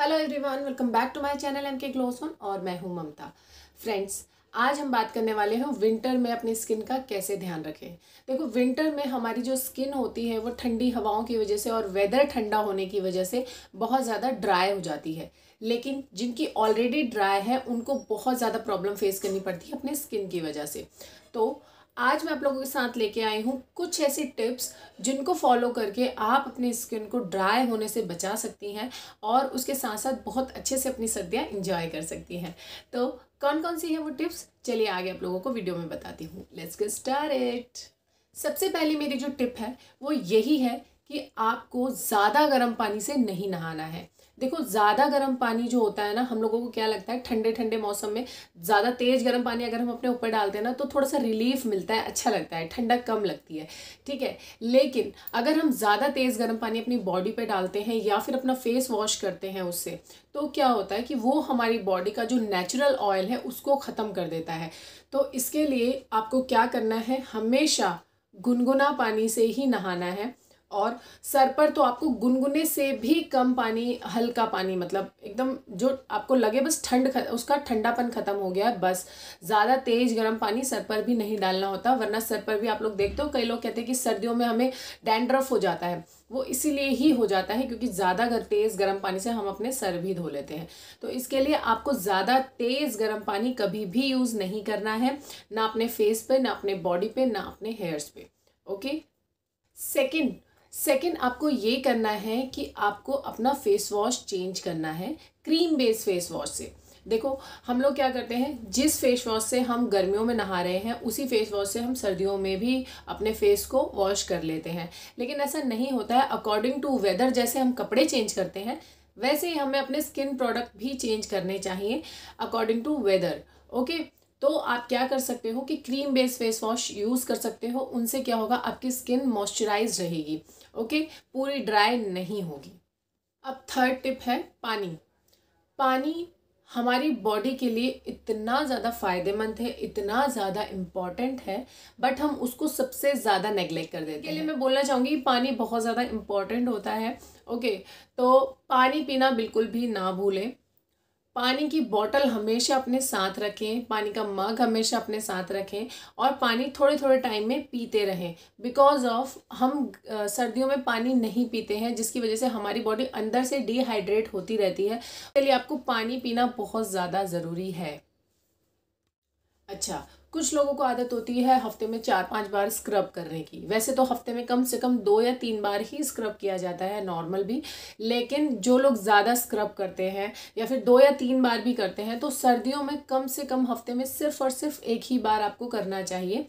hello everyone welcome back to my channel M K gloss on और मैं हूं ममता friends आज हम बात करने वाले हैं विंटर में अपनी स्किन का कैसे ध्यान रखें देखो विंटर में हमारी जो स्किन होती है वो ठंडी हवाओं की वजह से और वेदर ठंडा होने की वजह से बहुत ज़्यादा ड्राई हो जाती है लेकिन जिनकी ऑलरेडी ड्राई है उनको बहुत ज़्यादा प्रॉब्लम फेस करनी पड़ती है अपने स्किन की वजह से तो आज मैं आप लोगों के साथ लेके आई हूँ कुछ ऐसी टिप्स जिनको फॉलो करके आप अपनी स्किन को ड्राई होने से बचा सकती हैं और उसके साथ साथ बहुत अच्छे से अपनी सर्दियाँ इंजॉय कर सकती हैं तो कौन कौन सी है वो टिप्स चलिए आगे आप लोगों को वीडियो में बताती हूँ लेट्स गेट इट सबसे पहली मेरी जो टिप है वो यही है कि आपको ज़्यादा गर्म पानी से नहीं नहाना है देखो ज़्यादा गर्म पानी जो होता है ना हम लोगों को क्या लगता है ठंडे ठंडे मौसम में ज़्यादा तेज़ गर्म पानी अगर हम अपने ऊपर डालते हैं ना तो थोड़ा सा रिलीफ मिलता है अच्छा लगता है ठंडक कम लगती है ठीक है लेकिन अगर हम ज़्यादा तेज़ गर्म पानी अपनी बॉडी पर डालते हैं या फिर अपना फेस वॉश करते हैं उससे तो क्या होता है कि वो हमारी बॉडी का जो नेचुरल ऑयल है उसको ख़त्म कर देता है तो इसके लिए आपको क्या करना है हमेशा गुनगुना पानी से ही नहाना है और सर पर तो आपको गुनगुने से भी कम पानी हल्का पानी मतलब एकदम जो आपको लगे बस ठंड उसका ठंडापन ख़त्म हो गया है बस ज़्यादा तेज़ गर्म पानी सर पर भी नहीं डालना होता वरना सर पर भी आप लोग देखते हो कई लोग कहते हैं कि सर्दियों में हमें डैंड्रफ हो जाता है वो इसीलिए ही हो जाता है क्योंकि ज़्यादा अगर तेज़ गर्म पानी से हम अपने सर भी धो लेते हैं तो इसके लिए आपको ज़्यादा तेज़ गर्म पानी कभी भी यूज़ नहीं करना है ना अपने फेस पर ना अपने बॉडी पर ना अपने हेयर्स पे ओके सेकेंड सेकेंड आपको ये करना है कि आपको अपना फेस वॉश चेंज करना है क्रीम बेस्ड फेस वॉश से देखो हम लोग क्या करते हैं जिस फेस वॉश से हम गर्मियों में नहा रहे हैं उसी फेस वॉश से हम सर्दियों में भी अपने फेस को वॉश कर लेते हैं लेकिन ऐसा नहीं होता है अकॉर्डिंग टू वेदर जैसे हम कपड़े चेंज करते हैं वैसे ही हमें अपने स्किन प्रोडक्ट भी चेंज करने चाहिए अकॉर्डिंग टू वेदर ओके तो आप क्या कर सकते हो कि cream based face wash use कर सकते हो उनसे क्या होगा आपकी स्किन मॉइस्चराइज रहेगी ओके पूरी ड्राई नहीं होगी अब थर्ड टिप है पानी पानी हमारी बॉडी के लिए इतना ज़्यादा फ़ायदेमंद है इतना ज़्यादा इम्पॉर्टेंट है बट हम उसको सबसे ज़्यादा नेग्लेक्ट कर देते हैं लिए मैं बोलना चाहूँगी पानी बहुत ज़्यादा इम्पॉर्टेंट होता है ओके तो पानी पीना बिल्कुल भी ना भूलें पानी की बॉटल हमेशा अपने साथ रखें पानी का मग हमेशा अपने साथ रखें और पानी थोड़े थोड़े टाइम में पीते रहें बिकॉज ऑफ हम सर्दियों में पानी नहीं पीते हैं जिसकी वजह से हमारी बॉडी अंदर से डिहाइड्रेट होती रहती है इसलिए आपको पानी पीना बहुत ज़्यादा ज़रूरी है अच्छा कुछ लोगों को आदत होती है हफ्ते में चार पांच बार स्क्रब करने की वैसे तो हफ्ते में कम से कम दो या तीन बार ही स्क्रब किया जाता है नॉर्मल भी लेकिन जो लोग ज़्यादा स्क्रब करते हैं या फिर दो या तीन बार भी करते हैं तो सर्दियों में कम से कम हफ्ते में सिर्फ और सिर्फ एक ही बार आपको करना चाहिए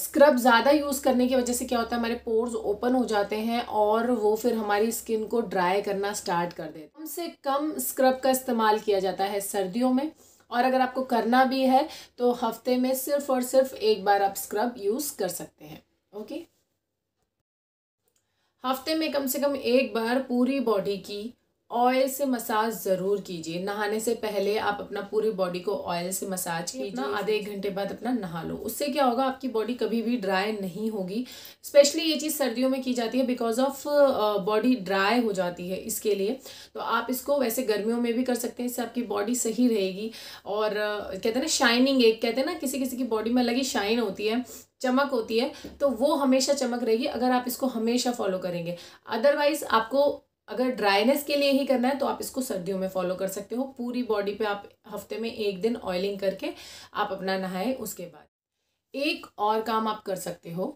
स्क्रब ज़्यादा यूज़ करने की वजह से क्या होता है हमारे पोर्स ओपन हो जाते हैं और वो फिर हमारी स्किन को ड्राई करना स्टार्ट कर देते हैं कम से कम स्क्रब का इस्तेमाल किया जाता है सर्दियों में और अगर आपको करना भी है तो हफ्ते में सिर्फ और सिर्फ एक बार आप स्क्रब यूज़ कर सकते हैं ओके हफ्ते में कम से कम एक बार पूरी बॉडी की ऑयल से मसाज ज़रूर कीजिए नहाने से पहले आप अपना पूरी बॉडी को ऑयल से मसाज कीजिए आधे एक घंटे बाद अपना नहा लो उससे क्या होगा आपकी बॉडी कभी भी ड्राई नहीं होगी स्पेशली ये चीज़ सर्दियों में की जाती है बिकॉज ऑफ बॉडी ड्राई हो जाती है इसके लिए तो आप इसको वैसे गर्मियों में भी कर सकते हैं इससे आपकी बॉडी सही रहेगी और uh, कहते हैं ना शाइनिंग एक कहते हैं ना किसी किसी की बॉडी में अलग ही शाइन होती है चमक होती है तो वो हमेशा चमक रहेगी अगर आप इसको हमेशा फॉलो करेंगे अदरवाइज़ आपको अगर ड्राइनेस के लिए ही करना है तो आप इसको सर्दियों में फॉलो कर सकते हो पूरी बॉडी पे आप हफ्ते में एक दिन ऑयलिंग करके आप अपना नहाएं उसके बाद एक और काम आप कर सकते हो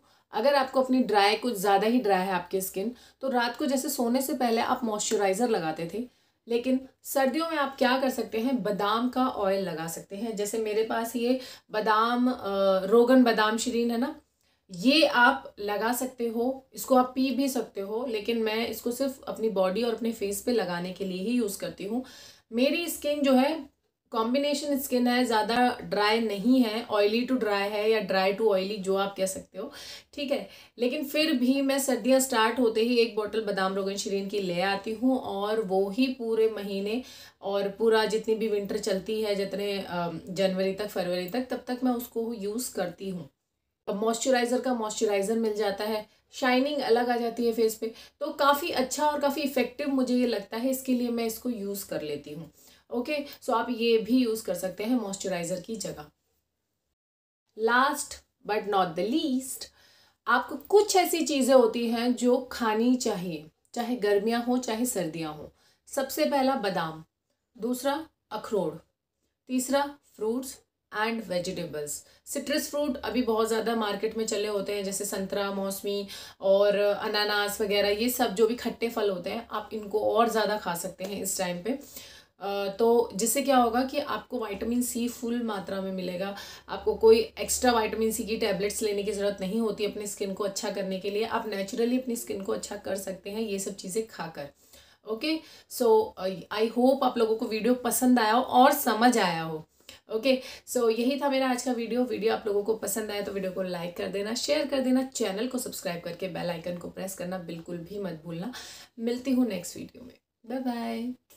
अगर आपको अपनी ड्राई कुछ ज़्यादा ही ड्राई है आपकी स्किन तो रात को जैसे सोने से पहले आप मॉइस्चराइज़र लगाते थे लेकिन सर्दियों में आप क्या कर सकते हैं बादाम का ऑयल लगा सकते हैं जैसे मेरे पास ये बादाम रोगन बादाम शरीन है ना ये आप लगा सकते हो इसको आप पी भी सकते हो लेकिन मैं इसको सिर्फ अपनी बॉडी और अपने फेस पे लगाने के लिए ही यूज़ करती हूँ मेरी स्किन जो है कॉम्बिनेशन स्किन है ज़्यादा ड्राई नहीं है ऑयली टू ड्राई है या ड्राई टू ऑयली जो आप कह सकते हो ठीक है लेकिन फिर भी मैं सर्दियाँ स्टार्ट होते ही एक बोतल बादाम रोगन शरीन की ले आती हूँ और वो ही पूरे महीने और पूरा जितनी भी विंटर चलती है जितने जनवरी तक फरवरी तक तब तक मैं उसको यूज़ करती हूँ मॉइस्चराइज़र का मॉइस्चराइज़र मिल जाता है शाइनिंग अलग आ जाती है फेस पे तो काफ़ी अच्छा और काफ़ी इफ़ेक्टिव मुझे ये लगता है इसके लिए मैं इसको यूज़ कर लेती हूँ ओके सो आप ये भी यूज़ कर सकते हैं मॉइस्चराइज़र की जगह last but not the least आपको कुछ ऐसी चीज़ें होती हैं जो खानी चाहिए चाहे गर्मियाँ हों चाहे सर्दियाँ हों सबसे पहला बादाम दूसरा अखरोड़ तीसरा fruits and vegetables citrus fruit अभी बहुत ज़्यादा मार्केट में चले होते हैं जैसे संतरा मौसमी और अनानास वगैरह ये सब जो भी खट्टे फल होते हैं आप इनको और ज़्यादा खा सकते हैं इस टाइम पे तो जिससे क्या होगा कि आपको विटामिन सी फुल मात्रा में मिलेगा आपको कोई एक्स्ट्रा विटामिन सी की टैबलेट्स लेने की ज़रूरत नहीं होती अपनी स्किन को अच्छा करने के लिए आप नेचुरली अपनी स्किन को अच्छा कर सकते हैं ये सब चीज़ें खाकर ओके सो आई होप आप लोगों को वीडियो पसंद आया हो और समझ आया हो ओके सो यही था मेरा आज का वीडियो वीडियो आप लोगों को पसंद आया तो वीडियो को लाइक कर देना शेयर कर देना चैनल को सब्सक्राइब करके बेल आइकन को प्रेस करना बिल्कुल भी मत भूलना मिलती हूँ नेक्स्ट वीडियो में बाय बाय